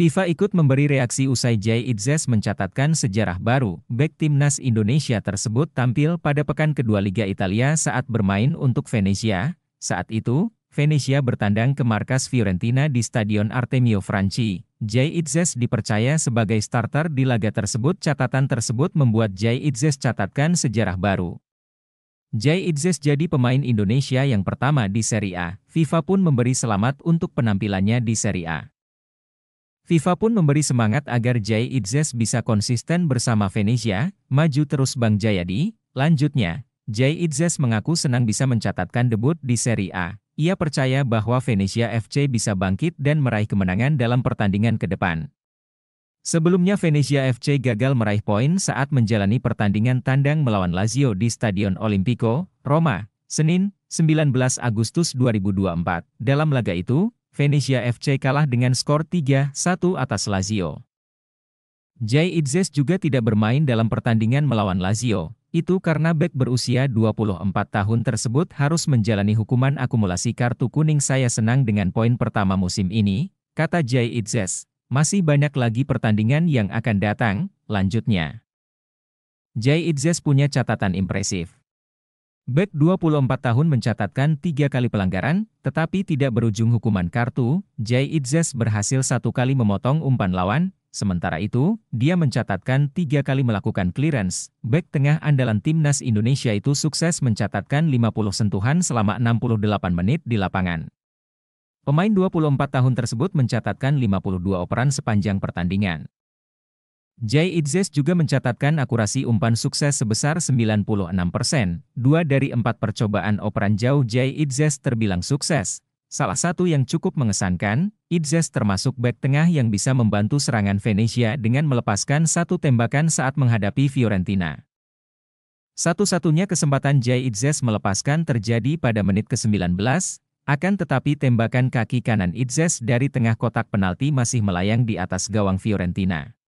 FIFA ikut memberi reaksi usai Jay Idzes mencatatkan sejarah baru. Back timnas Indonesia tersebut tampil pada pekan kedua Liga Italia saat bermain untuk Venezia. Saat itu, Venezia bertandang ke markas Fiorentina di Stadion Artemio Franchi. Jay Idzes dipercaya sebagai starter di laga tersebut. Catatan tersebut membuat Jay Idzes catatkan sejarah baru. Jay Idzes jadi pemain Indonesia yang pertama di Serie A. FIFA pun memberi selamat untuk penampilannya di Serie A. FIFA pun memberi semangat agar Jai Idzes bisa konsisten bersama Venezia, maju terus Bang Jayadi. Lanjutnya, Jai Idzes mengaku senang bisa mencatatkan debut di Serie A. Ia percaya bahwa Venezia FC bisa bangkit dan meraih kemenangan dalam pertandingan ke depan. Sebelumnya Venezia FC gagal meraih poin saat menjalani pertandingan tandang melawan Lazio di Stadion Olimpico, Roma, Senin, 19 Agustus 2024. Dalam laga itu, Venezia FC kalah dengan skor 3-1 atas Lazio. Jai Idzes juga tidak bermain dalam pertandingan melawan Lazio, itu karena bek berusia 24 tahun tersebut harus menjalani hukuman akumulasi kartu kuning saya senang dengan poin pertama musim ini, kata Jai Idzes. Masih banyak lagi pertandingan yang akan datang, lanjutnya. Jai Idzes punya catatan impresif. Beck 24 tahun mencatatkan tiga kali pelanggaran, tetapi tidak berujung hukuman kartu, Jay Itzes berhasil satu kali memotong umpan lawan, sementara itu, dia mencatatkan tiga kali melakukan clearance. Beck tengah andalan timnas Indonesia itu sukses mencatatkan 50 sentuhan selama 68 menit di lapangan. Pemain 24 tahun tersebut mencatatkan 52 operan sepanjang pertandingan. Jay Itzes juga mencatatkan akurasi umpan sukses sebesar 96%, dua dari empat percobaan operan jauh Jay Itzes terbilang sukses. Salah satu yang cukup mengesankan, Itzes termasuk back tengah yang bisa membantu serangan Venesia dengan melepaskan satu tembakan saat menghadapi Fiorentina. Satu-satunya kesempatan Jay Itzes melepaskan terjadi pada menit ke-19, akan tetapi tembakan kaki kanan Itzes dari tengah kotak penalti masih melayang di atas gawang Fiorentina.